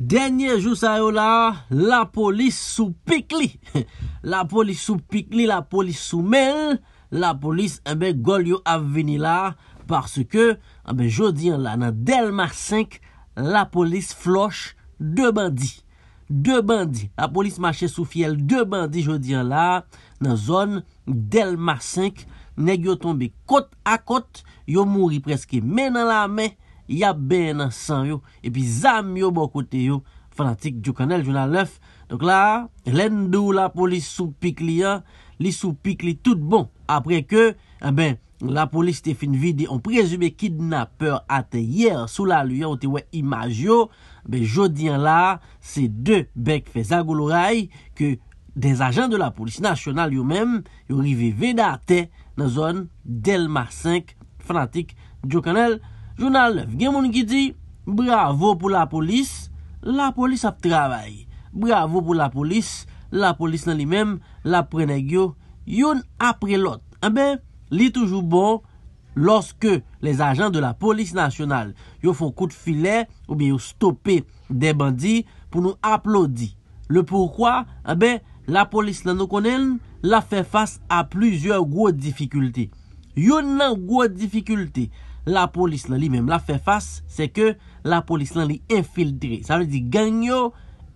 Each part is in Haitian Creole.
Denye jou sa yo la, la polis sou pik li. La polis sou pik li, la polis sou eh mel. La polis, anbe, gol yo avveni la. Parce ke, anbe, eh jodi an la, nan Del Mar 5, la polis floche 2 bandi. 2 bandi. La polis mache sou fiel 2 bandi, jodi an la, nan zon Del Mar 5. Neg yo tombe kot a kot, yo mouri preske men an la men. ya ben nan san yo, epi zam yo bokote yo, fanatik Djuk Anel, jounan lef, donc la, lèndou la polis sou pik li ya, li sou pik li tout bon, apre ke, eh la polis te fin vide, on prezume kidnapper ate yer, sou la li ya, ou te we imaj yo, joudien la, se de bek fe zagou loray, ke des ajan de la polis nasyonal yo men, yo rive veda ate, nan zon Delma 5, fanatik Djuk Anel, Jou nan lev, gen moun ki di, bravo pou la polis, la polis ap travay. Bravo pou la polis, la polis nan li mem, la prene gyo, yon apre lot. A eh be, li toujou bon, loske les ajan de la polis nasyonal, yon fon kout filè, ou bi yon stopè de bandi pou nou aplodi. Le poukwa, a be, la polis nan nou konen, la fe fas a pluzyor gwo difikulte. Yon nan gwo difikulte. la polis nan li menm la fe fas se ke la polis nan li infiltre sa men di gang yo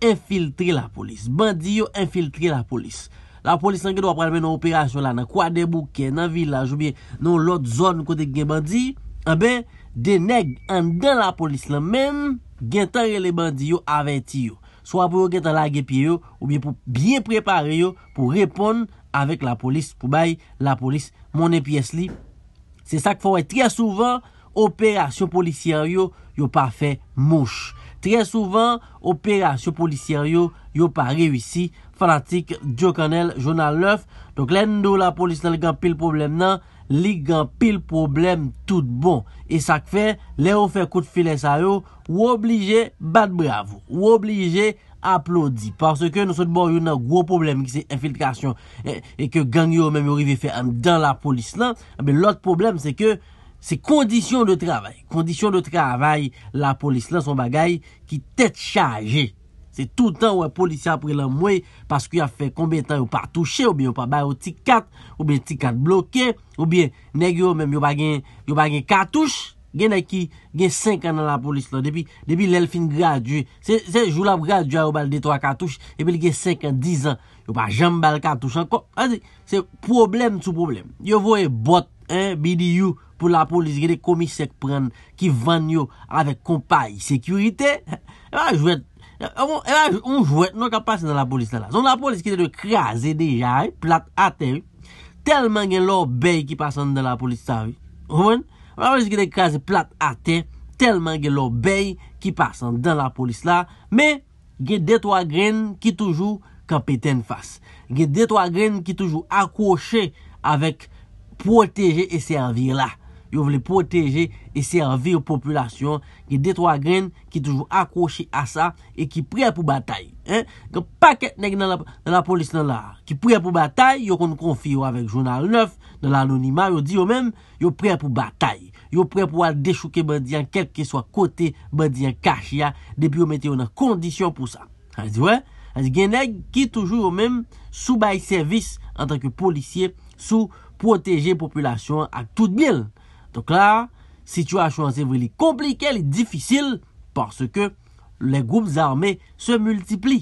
infiltre la polis, bandi yo infiltre la polis, la polis nan gen wap pral men nan operasyon la nan kwa debouke nan vilaj ou bien nan lot zon kote gen bandi, abe eh deneg an den la polis nan men gen tanre le bandi yo aveti yo swa pou yo gen tan lage pi yo ou bien pou bien prepare yo pou repon avik la polis pou bay la polis mounen pi es li Se sak fowè, trè souvan, operasyon polisyen yo, yo pa fè mouch. Trè souvan, operasyon polisyen yo, yo pa rewisi, fanatik, diokanel, jounal lèf. Donk lèndou la polisyen li gampil problem nan, li gampil problem tout bon. E sak fè, lè ou fè kout filè sa yo, ou oblijè bat brav, ou oblijè anklè. Aplodi, parce que nous sommes bon, il y a un gros problème qui c'est infiltration et que ganglion même arrive ferme dans la police-là. Mais l'autre problème c'est que c'est condition de travail. Condition de travail, la police-là son bagaille qui est tête chargée. C'est tout le temps où un policier a pris la mouille parce qu'il y a fait combien de temps qu'il n'a pas touché ou bien il n'a pas baillé au tic-cac ou bien le tic-cac bloqué ou bien n'aigué ou même il n'a pas gagné cartouche. gen ek ki gen 5 an nan la polis la, depi lelfin gradu, se joulap gradu a yo bal detro a katouche, epil gen 5 an, 10 an, yo pa jambal katouche anko, anzi, se problem sou problem, yo vwe bot, bidiyou pou la polis, gen de komisek pren, ki vanyo ave kompai, sekurite, eva jwet, eva jwet, nou ka pase nan la polis la la, zon la polis ki te de krasi de jay, plat ate, telman gen lor bey ki pase nan la polis la, ouwen, Wan wèz gè de kaze plat ate, telman gè lò bey ki pasan dan la polis la, mè gè de twa gren ki toujou kapete n'fas. Gè de twa gren ki toujou akwoshe avèk poteje e servir la. yo vle proteje e serve yo populasyon ki detwa gren ki toujou akwoshe a sa e ki pre pou batay. Ke paket neg nan la polis nan la ki pre pou batay, yo kon konfi yo avek jounal 9 nan l'anonima, yo di yo men yo pre pou batay. Yo pre pou wale deshuke bandyan kelke so a kote bandyan kache ya depi yo mette yo nan kondisyon pou sa. A zi wè, a zi gen neg ki toujou yo men soubay servis an tanke polisye sou proteje populasyon ak tout bil. Donk la, situasyon ansevri li komplike, li difisil, porske le goups arme se multipli.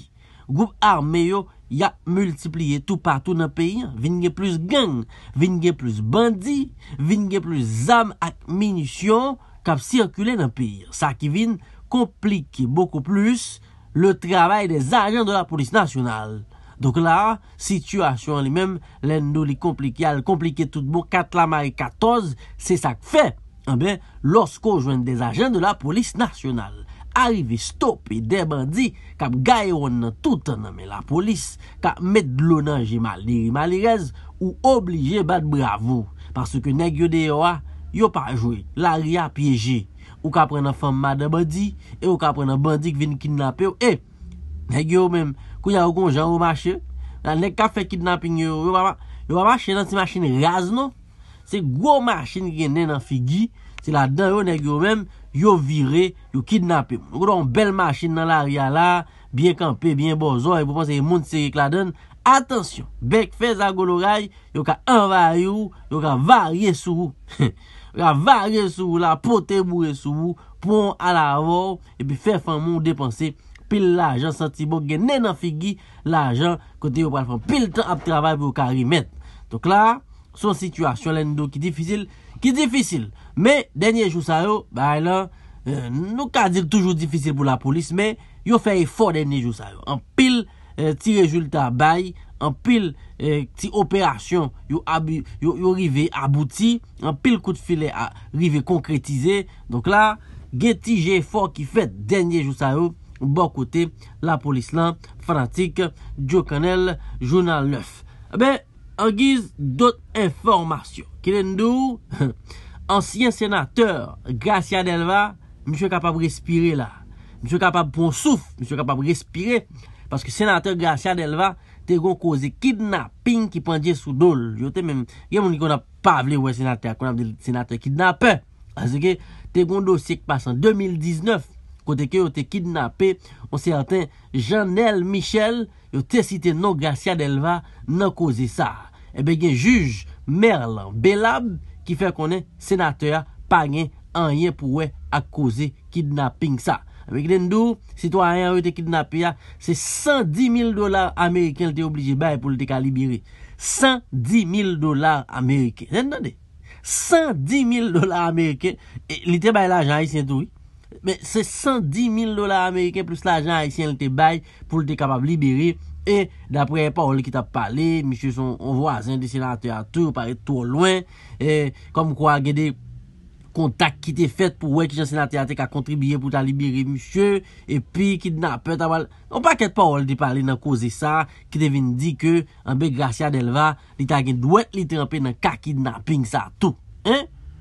Goups arme yo ya multipliye tout patou nan pey, vin gen plus gang, vin gen plus bandi, vin gen plus zam ak minisyon kap sirkule nan pey. Sa ki vin komplike boko plus le travay de zagen de la polis nasyonal. Donk la, sityasyon li menm, lendo li komplike, al komplike tout bon, kat la mari 14, se sak fe, en ben, losko jwen des ajen de la polis nasyonal, arive stopi de bandi, kap gayon nan toutan nan men la polis, kap medlonan jema liri malirez, ou oblije bat bravo, parce ke neg yo de ah, yo a, yo pa jwe, la ria pyeje, ou ka prena fam mada bandi, ou ka prena bandi ki vin kinnape yo e, eh, Nèk yo mèm, kou ya ou kon jan ou mâche, nan lèk ka fè kidnaping yo, yo mâche nan ti mâchine raz nou, se gwo mâchine genè nan figi, se la dè yo nèk yo mèm, yo vire, yo kidnapim. Yo gwa don bel mâchine nan l'aria la, bien kampe, bien bozo, e pou panse yon moun sege k la den, atensyon, bek fè zago lò ray, yo ka anvayou, yo ka varye sou, yo ka varye sou, la pote mou resou, pou an a la avò, e pi fè fè moun depansè, pil la ajan sa ti bon gen nen an figi la ajan kote yo pral fan pil tan ap travay pou ka rimet. Tok la, son situasyon lèndou ki difisil, ki difisil. Me, denye jou sa yo, bay lan, euh, nou ka dil toujou difisil pou la polis, me, yo fè efor denye jou sa yo. An pil euh, ti rezultat bay, an pil euh, ti operasyon yo rive abouti, an pil kout filè a rive konkretize. Dok la, gen ti jè efor ki fè denye jou sa yo, bo kote la polis lan fanatik Djo Kanel Jounal 9. A be, an giz dot informasyon ki den dou, ansyen senateur Gratia Delva mi chwe kapab respire la. Mi chwe kapab pon souf, mi chwe kapab respire, paske senateur Gratia Delva te kon koze kidnaping ki pandye sou dol. Yo te men, gen mouni kon ap pavle wè senateur, kon ap de senateur kidnapè. A zike, te kon dosik pasan. 2019, Kote ke yo te kidnapè, yo se atè Janel Michel, yo te site Nogacia Delva, nan koze sa. Ebe gen juj, mer lan, belab, ki fè konè senatè ya, pagnè, anyen pou wè ak koze kidnaping sa. Ebe gen dè ndou, si to anyen yo te kidnapè ya, se 110.000 dolar Ameriken l te oblije bè, pou l te kalibire. 110.000 dolar Ameriken. 110.000 dolar Ameriken, e, li te bè la janye sentoui, Mè se 110.000 dolar Ameriken plus la ajan a isyen li te bay pou li te kapab liberi E dapre yon pa ou li ki ta pale, misye son on vwa zin disi nan te atur pari tou ou lwen E kom kwa gen de kontak ki te fet pou wè ki jansi nan te atur ka kontribiye pou ta liberi misye E pi kidnapet, an pa ket pa ou li te pale nan koze sa Ki te vin di ke anbe Gratia Delva li ta gen dwet li te anpe nan ka kidnaping sa tou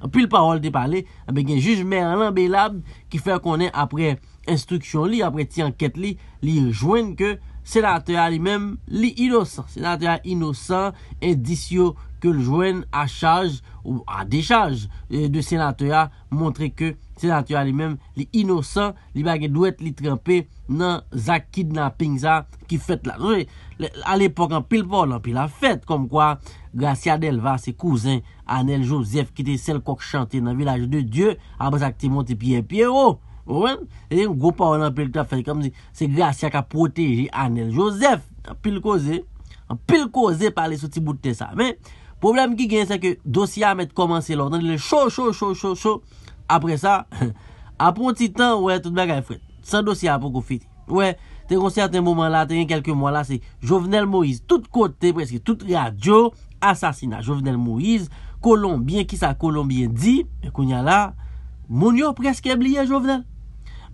Anpil parol de pale, eh be gen juj merlan belab ki fè konen apre instruksyon li, apre ti anket li, li jwen ke senate a li men li inosan, senate a inosan, en disyo ke jwen a chaj ou a dechaj de senate a montre ke Se natywa li menm li inosan Li bagen dwet li trempè nan Zak kidnaping sa ki fèt la A l'epok an pil pou an an pi la fèt Kom kwa Gratia delva se kouzen Anel Josef Ki te sel kok chante nan vilajou de dieu Aban sak te monte piye piye oh! ou e Ouwen Se gratia ka proteji Anel Josef An pil kouze Parle sou ti bout te sa Men problem ki gen se ke dosya amet komanse Lorsan li le chou chou chou chou chou apre sa, apon ti tan wè, tout bagay fred, san dosi apon kou fit wè, te konsi aten mouman la te yen kelke mouan la, se Jovenel Moise tout kote, preske tout radyo asasina, Jovenel Moise kolombien, ki sa kolombien di kounya la, moun yo preske blie Jovenel,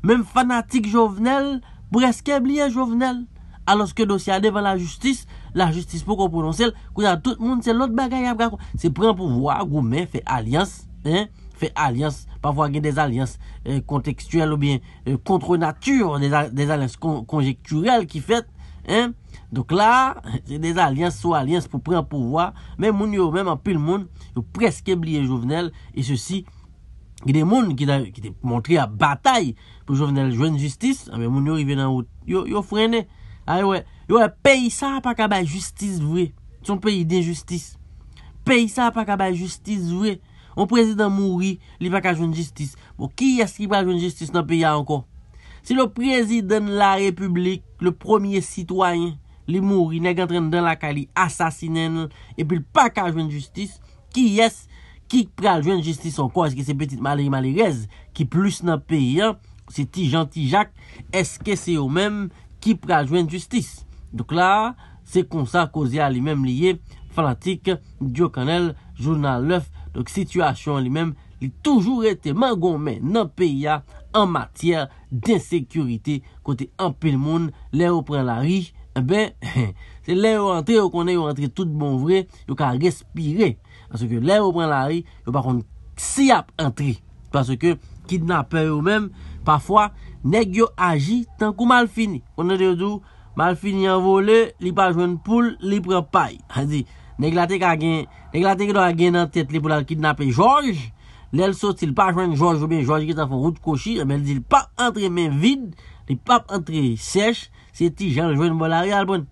men fanatik Jovenel, preske blie Jovenel, aloske dosi ade van la justis, la justis pou konpounon sel, kounya tout moun sel, lot bagay apra se pren pou vwa, goume, fe alians fe alians Pavwa gen des alians kontekstuel euh, ou bien kontronatur. Euh, des alians konjekturel ki fet. Dok la, des alians sou alians pou pren pou vwa. Men moun yo, men apil moun, yo preske bliye jovenel. E se si, gen de moun ki te montri a batay pou jovenel joen justice. Ah, men moun yo, yo frene. Yo peyi sa apakabay justice vwe. Son peyi de justice. Peyi sa apakabay justice vwe. Mon prezident mouri, li pa ka jwen justice. Bo ki es ki pra jwen justice nan pe ya ankon? Si lo prezident la republik, le premier sitwany, li mouri neg entren den la ka li asasinen, epi li pa ka jwen justice, ki es ki pra jwen justice ankon? Eske se petit mali mali rez, ki plus nan pe ya, se ti janti jak, eske se yo menm ki pra jwen justice? Douk la, se konsa koze a li menm liye, fanatik, diokanel, jounan lef, Donk, situasyon li menm li toujou rete man goun men nan pe ya an matyèr den sekurite kote an pe l moun, le ou pren la ri, e eh ben, se le ou rentre, yo konen yo rentre tout bon vre, yo ka respire, anseke le ou pren la ri, yo pakon si ap rentre, anseke kidnapè yo menm, pafwa, neg yo aji tankou mal fini, konen yo dou, mal fini an vole, li pa joun poule, li pren paye, anseke. Nèk la te ka gen, nèk la te ki do a gen nan tet li pou lal kidnapè George, lè l sot si l pa jwen George ou ben George ki ta fè route koshir, e mè l di l pa entre men vide, lè l pa entre sech, se ti Jean jwen bolary alpwen,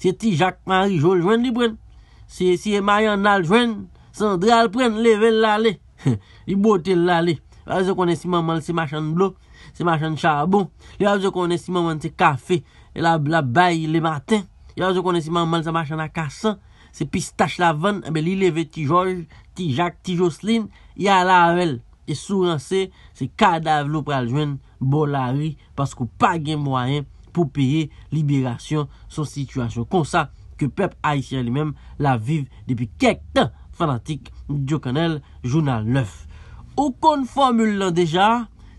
se ti Jacques-Marie-Jean jwen li pwen, se ti Emmanuel nal jwen, Sandra alpwen, lè vè l lalè, lè botè l lalè, lè yo konè si man man se machan blok, se machan chabon, lè yo konè si man man se kafe, lè la baye lè maten, yo yo konè si man man se machan akasan, Se pistache la ven, me eh li leve ti George, ti Jacques, ti Jocelyne, ya la rel, e sou rense, se kadavelou pral jwen bol la ri, paskou pa gen mwayen pou peye liberasyon son situasyon. Konsa, ke pep Aïsia li men la viv depi kek tan fanatik diokanel jounan lef. O kon formule lan deja,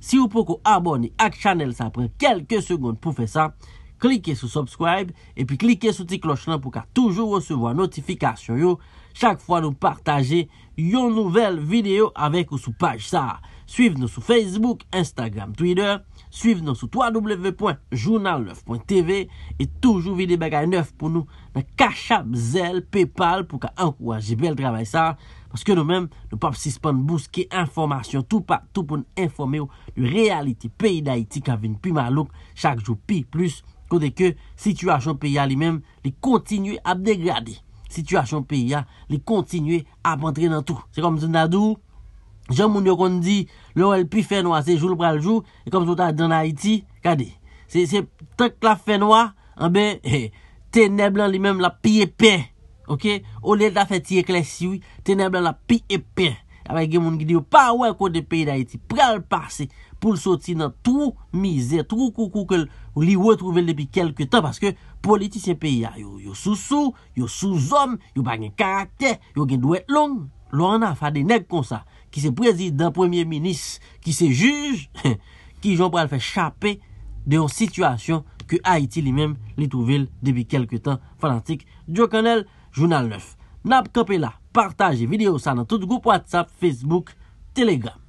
si ou pokou abone ak chanel sa pren kelke segonde pou fe sa, Klike sou subscribe, epi klike sou ti kloch lan pou ka toujou wesevo an notifikasyon yo. Chak fwa nou partaje yon nouvel video avèk ou sou paj sa. Suiv nou sou Facebook, Instagram, Twitter. Suiv nou sou www.journalove.tv. Et toujou vide bagay neuf pou nou nan kacham zel, paypal pou ka an kouwaje bel travay sa. Paske nou men, nou pap sispan bouske informasyon tou pa. Tou pou nou informe yo yon reality pay dayiti ka vin pi malouk chak jou pi plus. Kou eh eh, de ke situasyon peya li men, li kontinu ap degade. Situasyon peya, li kontinu ap antre nan tou. Se kom se nadou, jan moun yo kon di, lor el pi fè noa se joul pral joul, e kom se ou ta dena iti, kade. Se tak la fè noa, anbe, teneblan li men la pi epè. Ok, ou le ta fè ti eklesiwi, teneblan la pi epè. Ama gen moun ki di yo pa wè kou de peyi da Haiti Pral pase pou l soti nan Trou mizè, trou kou kou Kou li wè trouvel depi kelke tan Paske politisyen peyi ya Yo sou sou, yo sou zom Yo bagnen karakter, yo gen dwet long Lo anan fade nek kon sa Ki se prezid dan premier minis Ki se juj Ki joun pral fè chapè De yon situasyon ki Haiti li mèm Li trouvel depi kelke tan Fadantik Diokanel, Jounal 9 Nab Kope La Partagez vidéo ça dans tout groupe WhatsApp, Facebook, Telegram.